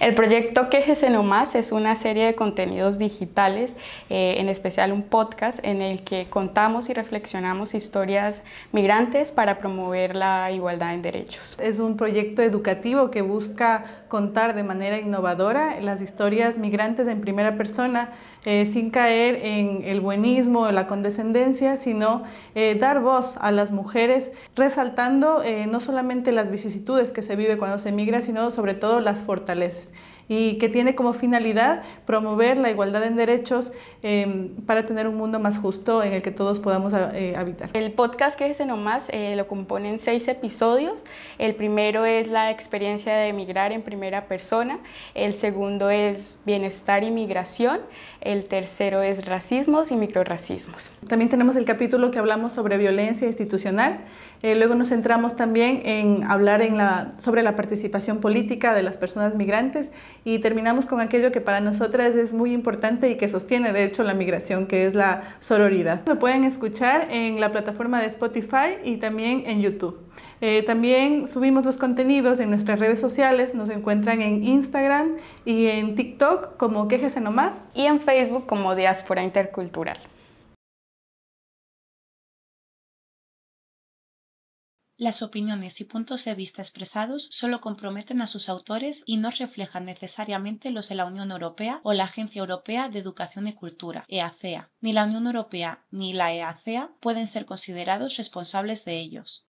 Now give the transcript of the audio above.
El proyecto Quejese No Más es una serie de contenidos digitales, eh, en especial un podcast en el que contamos y reflexionamos historias migrantes para promover la igualdad en derechos. Es un proyecto educativo que busca contar de manera innovadora las historias migrantes en primera persona eh, sin caer en el buenismo o la condescendencia, sino eh, dar voz a las mujeres, resaltando eh, no solamente las vicisitudes que se vive cuando se emigra, sino sobre todo las fortalezas y que tiene como finalidad promover la igualdad en derechos em, para tener un mundo más justo en el que todos podamos eh, habitar. El podcast que es nomás eh, lo componen seis episodios. El primero es la experiencia de emigrar en primera persona. El segundo es bienestar y migración. El tercero es racismos y microracismos. También tenemos el capítulo que hablamos sobre violencia institucional. Eh, luego nos centramos también en hablar en la, sobre la participación política de las personas migrantes y terminamos con aquello que para nosotras es muy importante y que sostiene de hecho la migración, que es la sororidad. Lo pueden escuchar en la plataforma de Spotify y también en YouTube. Eh, también subimos los contenidos en nuestras redes sociales, nos encuentran en Instagram y en TikTok como no Nomás. Y en Facebook como Diáspora Intercultural. Las opiniones y puntos de vista expresados solo comprometen a sus autores y no reflejan necesariamente los de la Unión Europea o la Agencia Europea de Educación y Cultura, EACEA. Ni la Unión Europea ni la EACEA pueden ser considerados responsables de ellos.